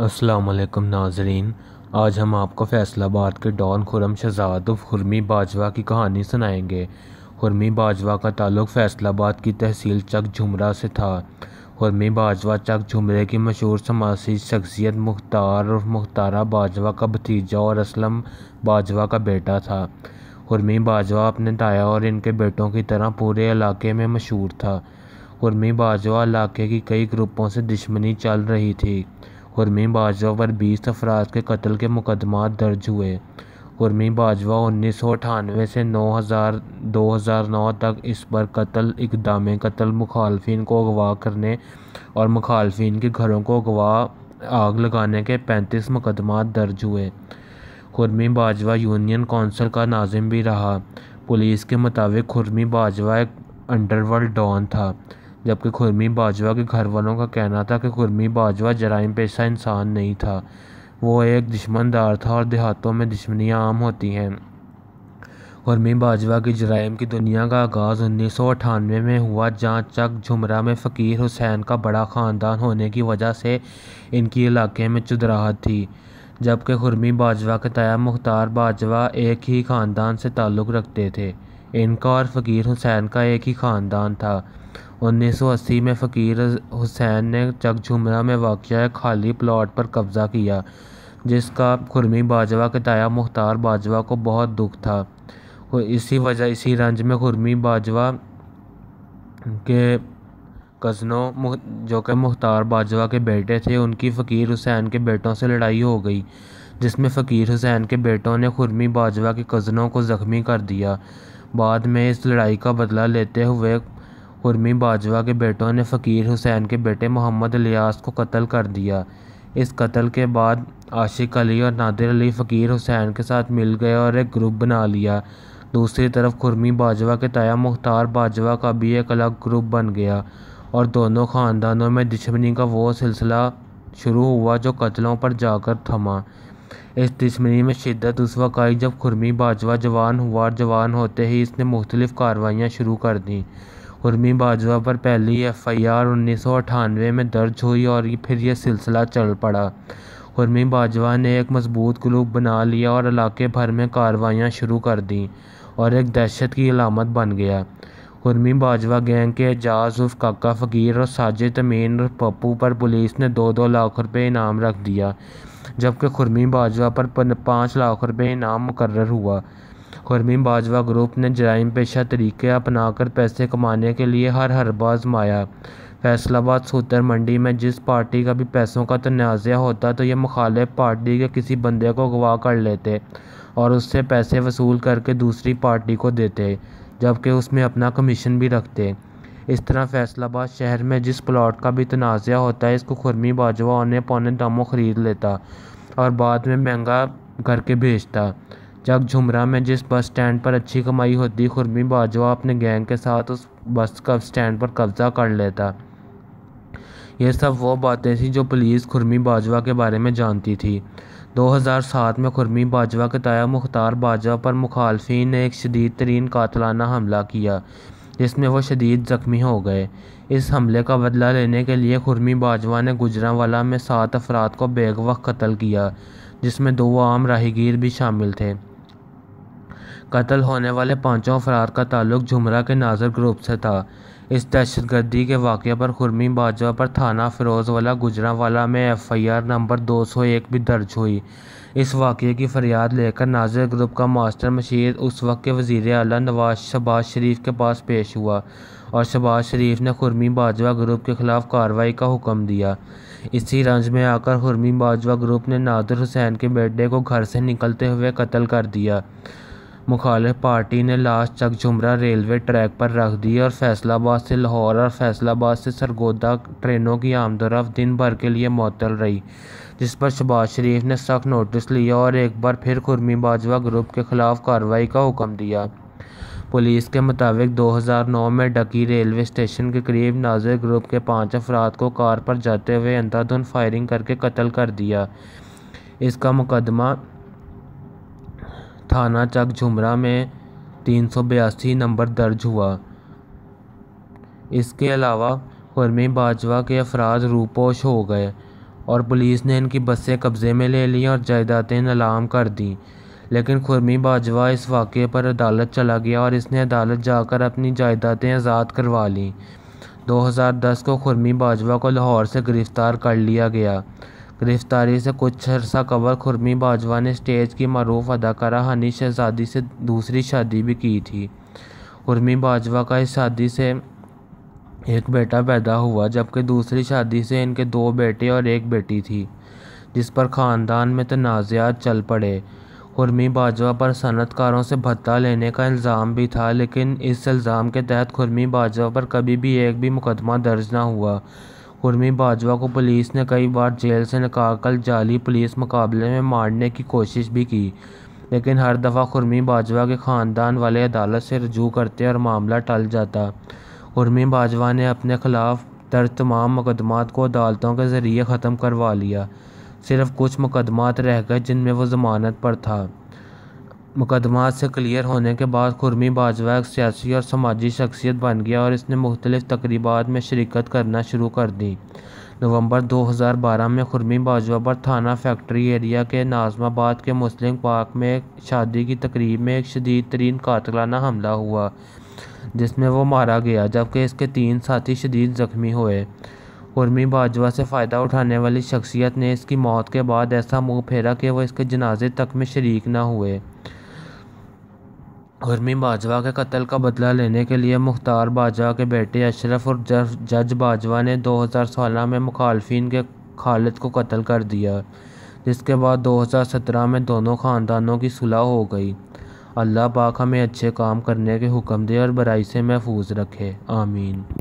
असलकम नाजरीन आज हम आपको फैसलाबाद के डॉन खुरम शहजाद खुरमी बाजवा की कहानी सुनाएंगे खुरमी बाजवा का ताल्लुक फैसलाबाद की तहसील चक झुमरा से था खुरमी बाजवा चक झुमरे की मशहूर समाजी शख्सियत मुख्तार और मुख्तारा बाजवा का भतीजा और असलम बाजवा का बेटा था खुरमी बाजवा अपने ताया और इनके बेटों की तरह पूरे इलाके में मशहूर था खुरमी बाजवा इलाके की कई ग्रुपों से दुश्मनी चल रही थी कुर्मी बाजवा पर बीस अफराज के कत्ल के मुकदमा दर्ज हुए कुर्मी बाजवा उन्नीस सौ अठानवे से नौ हज़ार दो हज़ार नौ तक इस पर कत्ल इकदाम कत्ल मुखालफन को अगवा करने और मुखालफन के घरों को अगवा आग लगाने के पैंतीस मुकदमा दर्ज हुए खुरमी बाजवा यूनियन कौंसिल का नाजिम भी रहा पुलिस के मुताबिक खुरमी बाजवा एक अंडरवर्ल्ड डॉन था जबकि खुरमी बाजवा के घर वालों का कहना था कि खुरमी बाजवा जराइम पेशा इंसान नहीं था वो एक दुश्मनदार था और देहातों में दुश्मनियाँ आम होती हैं खुरमी बाजवा की जराइम की दुनिया का आगाज़ उन्नीस सौ अठानवे में हुआ जहाँ चक झुमरा में फ़कीर हुसैन का बड़ा ख़ानदान होने की वजह से इनकी इलाके में चुदराहट थी जबकि खुरमी बाजवा के तया मुख्तार बाजवा एक ही ख़ानदान से ताल्लुक़ रखते थे इनका और फ़कीर हुसैन का एक ही ख़ानदान था उन्नीस सौ अस्सी में फ़कीर हुसैन ने चकझुमरा में वाक़ खाली प्लाट पर कब्ज़ा किया जिसका खुरमी बाजवा के ताया मुख्तार बाजवा को बहुत दुख था और इसी वजह इसी रंज में खुरमी बाजवा के कज़नों जो कि मुख्तार बाजवा के बेटे थे उनकी फ़कीर हुसैन के बेटों से लड़ाई हो गई जिसमें फ़कीर हुसैन के बेटों ने खुरमी बाजवा के कज़नों को ज़ख्मी कर दिया बाद में इस लड़ाई का बदला लेते हुए हुरमी बाजवा के बेटों ने फ़कीर हुसैन के बेटे मोहम्मद लियास को कत्ल कर दिया इस कत्ल के बाद आशिक अली और नादिर अली फ़कीर हुसैन के साथ मिल गए और एक ग्रुप बना लिया दूसरी तरफ खुरमी बाजवा के ताया मुख्तार बाजवा का भी एक अलग ग्रुप बन गया और दोनों ख़ानदानों में दुश्मनी का वो सिलसिला शुरू हुआ जो कत्लों पर जाकर थमा इस दुश्मनी में शिद्दत उस वक्त आई जब खुरमी बाजवा जवान हुआ और जवान होते ही इसने मुख्तलिफ़ कार्रवाइयाँ शुरू कर दीं उर्मी बाजवा पर पहली एफआईआर उन्नीस सौ अठानवे में दर्ज हुई और फिर यह सिलसिला चल पड़ा उर्मी बाजवा ने एक मजबूत ग्रुप बना लिया और इलाके भर में कार्रवाइयाँ शुरू कर दी और एक दहशत की अलामत बन गया उर्मी बाजवा गैंग के एजाज उफ काका फ़कीर और साजिद अमीन और पप्पू पर पुलिस ने दो दो लाख रुपये इनाम रख दिया जबकि खुरमी बाजवा पर पाँच लाख रुपये इनाम मुकर हुआ खुरमी बाजवा ग्रुप ने जराइम पेशा तरीके अपनाकर पैसे कमाने के लिए हर हरबा माया फैसलाबाद सूत्र मंडी में जिस पार्टी का भी पैसों का तनाज़ होता तो ये मुखालिफ पार्टी के किसी बंदे को अगवा कर लेते और उससे पैसे वसूल करके दूसरी पार्टी को देते जबकि उसमें अपना कमीशन भी रखते इस तरह फैसलाबाद शहर में जिस प्लाट का भी तनाज़ होता है इसको खुरमी बाजवा औने पौने दामों ख़रीद लेता और बाद में महंगा करके भेजता जग झुमरा में जिस बस स्टैंड पर अच्छी कमाई होती खुरमी बाजवा अपने गैंग के साथ उस बस का स्टैंड पर कब्जा कर लेता ये सब वो बातें थी जो पुलिस खुरमी बाजवा के बारे में जानती थी 2007 में खुरमी बाजवा के ताया मुख्तार बाजवा पर मुखालफी ने एक शदीद तरीन कातलाना हमला किया जिसमें वो शदीद ज़ख्मी हो गए इस हमले का बदला लेने के लिए खुरमी बाजवा ने गुजरावाला में सात अफराद को बेगवक कत्ल किया जिसमें दो आम राहगीर भी शामिल थे कत्ल होने वाले पांचों अफराद का ताल्लुक झुमरा के नाजर ग्रुप से था इस दहशतगर्दी के वाक़े पर खुरमी बाजवा पर थाना फिरोजवाला गुजरावाला में एफआईआर नंबर 201 भी दर्ज हुई इस वाक़े की फरियाद लेकर नाजिर ग्रुप का मास्टर मशीर उस वक्त के वजीर अला नवाज शबाज शरीफ के पास पेश हुआ और शबाज शरीफ ने खुरमी बाजवा ग्रुप के खिलाफ कार्रवाई का हुक्म दिया इसी रंज में आकर खुरमी बाजवा ग्रुप ने नादुर हुसैन के बेटे को घर से निकलते हुए कत्ल कर दिया मुखालिफ पार्टी ने लास्ट तक झुमरा रेलवे ट्रैक पर रख दी और फैसलाबाद से लाहौर और फैसलाबाद से सरगोदा ट्रेनों की आमदोरफ दिन भर के लिए मअतल रही जिस पर शहबाज शरीफ ने सख्त नोटिस लिया और एक बार फिर खुरमी बाजवा ग्रुप के खिलाफ कार्रवाई का हुक्म दिया पुलिस के मुताबिक 2009 में डकी रेलवे स्टेशन के करीब नाजर ग्रुप के पांच अफराद को कार पर जाते हुए अंधाधुंध फायरिंग करके कत्ल कर दिया इसका मुकदमा थाना चक झुमरा में तीन सौ बयासी नंबर दर्ज हुआ इसके अलावा हरमी बाजवा के अफराद रूपोश हो गए और पुलिस ने इनकी बसें कब्ज़े में ले ली और जायदादें नलाम कर दी लेकिन खुरमी बाजवा इस वाक़े पर अदालत चला गया और इसने अदालत जाकर अपनी जायदादें आज़ाद करवा लीं 2010 को खुरमी बाजवा को लाहौर से गिरफ़्तार कर लिया गया गिरफ्तारी से कुछ अरसा कबर खुरमी बाजवा ने स्टेज की मरूफ अदाकारा हनी शहजादी से दूसरी शादी भी की थी खुरमी बाजवा का इस शादी से एक बेटा पैदा हुआ जबकि दूसरी शादी से इनके दो बेटे और एक बेटी थी जिस पर ख़ानदान में तनाज़ात चल पड़े खुरमी बाजवा पर सनतकारों से भत्ता लेने का इल्ज़ाम भी था लेकिन इस इल्ज़ाम के तहत खुरमी बाजवा पर कभी भी एक भी मुकदमा दर्ज ना हुआ उर्मी बाजवा को पुलिस ने कई बार जेल से निकालकर जाली पुलिस मुकाबले में मारने की कोशिश भी की लेकिन हर दफ़ा खुरमी बाजवा के ख़ानदान वाले अदालत से रजू करते और मामला टल जाता उर्मी बाजवा ने अपने ख़िलाफ़ दर्ज तमाम मुकदमात को अदालतों के ज़रिए ख़त्म करवा लिया सिर्फ कुछ मुकदमात रह गए जिनमें वो ज़मानत पर था मुकदमा से क्लियर होने के बाद खुरमी बाजवा एक सियासी और समाजी शख्सियत बन गया और इसने मुख्तलिफ तकरीबा में शिरकत करना शुरू कर दी नवंबर 2012 में खुरमी बाजवा पर थाना फैक्ट्री एरिया के नाजमाबाद के मुस्लिम पार्क में एक शादी की तकरीब में एक शदीद तरीन कातलाना हमला हुआ जिसमें वो मारा गया जबकि इसके तीन साथी शदीद ज़ख्मी हुए उर्मी बाजवा से फ़ायदा उठाने वाली शख्सियत ने इसकी मौत के बाद ऐसा मुंह फेरा कि वह इसके जनाजे तक में शरीक ना हुए उर्मी बाजवा के कत्ल का बदला लेने के लिए मुख्तार बाजवा के बेटे अशरफ और जज बाजवा ने 2016 में मुखालफी के खालिद को कत्ल कर दिया जिसके बाद 2017 में दोनों ख़ानदानों की सुलह हो गई अल्लाह पाक हमें अच्छे काम करने के हुक्म दे और बराई से महफूज रखे आमीन